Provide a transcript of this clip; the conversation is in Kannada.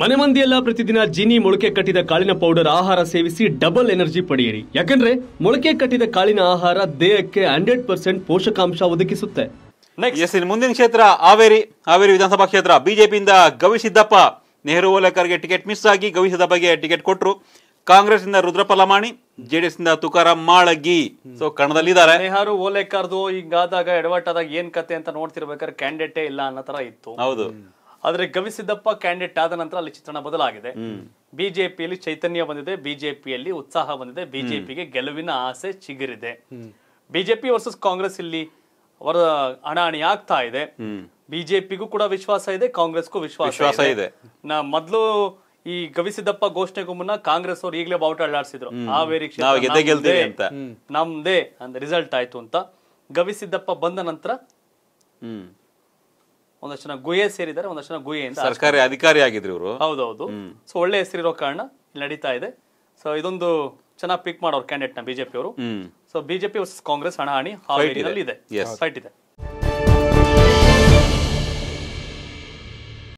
ಮನೆ ಮಂದಿಯೆಲ್ಲ ಪ್ರತಿದಿನ ಜೀನಿ ಮೊಳಕೆ ಕಟ್ಟಿದ ಕಾಳಿನ ಪೌಡರ್ ಆಹಾರ ಸೇವಿಸಿ ಡಬಲ್ ಎನರ್ಜಿ ಪಡೆಯಿರಿ ಯಾಕಂದ್ರೆ ಮೊಳಕೆ ಕಟ್ಟಿದ ಕಾಳಿನ ಆಹಾರ ದೇಹಕ್ಕೆ ಹಂಡ್ರೆಡ್ ಪರ್ಸೆಂಟ್ ಪೋಷಕಾಂಶ ಒದಗಿಸುತ್ತೆ ಮುಂದಿನ ಕ್ಷೇತ್ರ ಹಾವೇರಿ ಹಾವೇರಿ ವಿಧಾನಸಭಾ ಕ್ಷೇತ್ರ ಬಿಜೆಪಿಯಿಂದ ಗವಿಸಿದ್ದಪ್ಪ ನೆಹರು ಓಲೇಕರ್ಗೆ ಟಿಕೆಟ್ ಮಿಸ್ ಆಗಿ ಬಗ್ಗೆ ಟಿಕೆಟ್ ಕೊಟ್ಟರು ಕಾಂಗ್ರೆಸ್ ಇಂದ ರುದ್ರಪ್ಪ ಜೆಡಿಎಸ್ ಇಂದ ತುಕಾರಾಮ್ ಮಾಳಗಿ ಸೊ ಕಣದಲ್ಲಿದ್ದಾರೆ ನೆಹರು ಓಲೇಕರ್ದು ಹಿಂಗಾದಾಗ ಎಡವಟ್ಟಾದಾಗ ಏನ್ ಕತೆ ಅಂತ ನೋಡ್ತಿರ್ಬೇಕಾದ್ರೆ ಕ್ಯಾಂಡಿಡೇಟೇ ಇಲ್ಲ ಅನ್ನೋ ತರ ಇತ್ತು ಹೌದು ಆದ್ರೆ ಗವಿಸಿದ್ದಪ್ಪ ಕ್ಯಾಂಡಿಡೇಟ್ ಆದ ನಂತರ ಅಲ್ಲಿ ಚಿತ್ರಣ ಬದಲಾಗಿದೆ ಬಿಜೆಪಿಯಲ್ಲಿ ಚೈತನ್ಯ ಬಂದಿದೆ ಬಿಜೆಪಿಯಲ್ಲಿ ಉತ್ಸಾಹ ಬಂದಿದೆ ಬಿಜೆಪಿಗೆ ಗೆಲುವಿನ ಆಸೆ ಚಿಗುರಿದೆ ಬಿಜೆಪಿ ವರ್ಸಸ್ ಕಾಂಗ್ರೆಸ್ ಇಲ್ಲಿ ಅವರ ಹಣಾಹಣಿ ಆಗ್ತಾ ಇದೆ ಬಿಜೆಪಿಗೂ ಕೂಡ ವಿಶ್ವಾಸ ಇದೆ ಕಾಂಗ್ರೆಸ್ಗೂ ವಿಶ್ವಾಸ ಇದೆ ನಾ ಮೊದಲು ಈ ಗವಿಸಿದ್ದಪ್ಪ ಘೋಷಣೆಗೂ ಮುನ್ನ ಕಾಂಗ್ರೆಸ್ ಅವರು ಈಗಲೇ ಬಾವುಟ ಆ ವೇರಿ ಕ್ಷೇತ್ರ ನಮ್ದೇ ಅಂತ ರಿಸಲ್ಟ್ ಆಯ್ತು ಅಂತ ಗವಿಸಿದ್ದಪ್ಪ ಬಂದ ನಂತರ ಒಂದಷ್ಟು ಜನ ಗುಹೆ ಸೇರಿದ್ದಾರೆ ಒಂದಷ್ಟು ಜನ ಗುಹೆ ಅಂತ ಸರ್ಕಾರಿ ಅಧಿಕಾರಿ ಆಗಿದ್ರು ಇವರು ಹೌದೌದು ಸೊ ಒಳ್ಳೆ ಹೆಸರಿರೋ ಕಾರಣ ಇಲ್ಲಿ ನಡೀತಾ ಇದೆ ಸೊ ಇದೊಂದು ಚೆನ್ನಾಗಿ ಪಿಕ್ ಮಾಡೋರು ಕ್ಯಾಂಡಿಡೇಟ್ ನ ಬಿಜೆಪಿ ಅವರು ಸೊ ಬಿಜೆಪಿ ವರ್ಸಸ್ ಕಾಂಗ್ರೆಸ್ ಹಣಾಹಣಿ ಇದೆ ಫೈಟ್ ಇದೆ